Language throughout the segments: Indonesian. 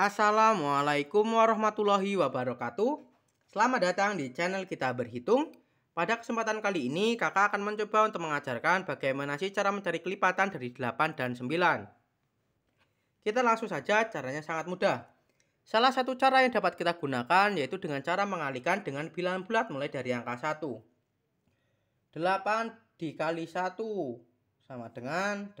Assalamualaikum warahmatullahi wabarakatuh. Selamat datang di channel kita berhitung. Pada kesempatan kali ini, kakak akan mencoba untuk mengajarkan bagaimana sih cara mencari kelipatan dari 8 dan 9. Kita langsung saja, caranya sangat mudah. Salah satu cara yang dapat kita gunakan yaitu dengan cara mengalihkan dengan bilangan bulat mulai dari angka 1. 8 dikali 1 sama dengan 8.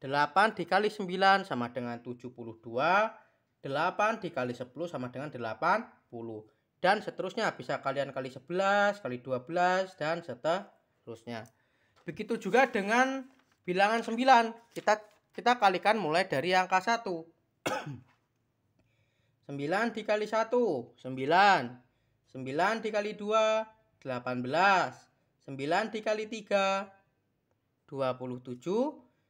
8 dikali 9 sama dengan 72. 8 dikali 10 sama dengan 80. Dan seterusnya bisa kalian kali 11, kali 12, dan seterusnya. Begitu juga dengan bilangan 9. Kita kita kalikan mulai dari angka 1. 9 dikali 1, 9. 9 dikali 2, 18. 9 dikali 3, 27.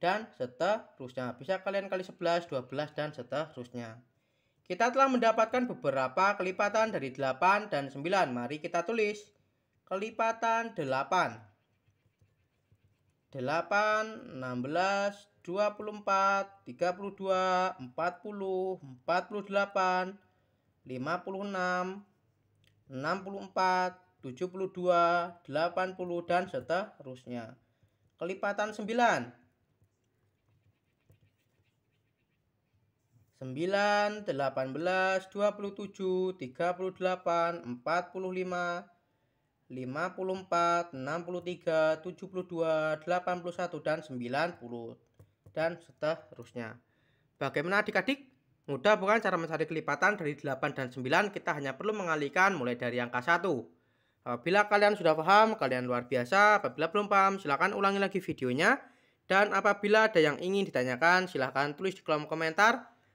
dan seterusnya. Bisa kalian kali 11, 12, dan seterusnya. Kita telah mendapatkan beberapa kelipatan dari 8 dan 9. Mari kita tulis. Kelipatan 8. 8, 16, 24, 32, 40, 48, 56, 64, 72, 80, dan seterusnya. Kelipatan 9. 9, 18, 27, 38, 45, 54, 63, 72, 81, dan 90 dan seterusnya. Bagaimana adik-adik? Mudah bukan cara mencari kelipatan dari 8 dan 9 kita hanya perlu mengalihkan mulai dari angka 1. Apabila kalian sudah paham, kalian luar biasa. Apabila belum paham, silahkan ulangi lagi videonya. Dan apabila ada yang ingin ditanyakan, silahkan tulis di kolom komentar.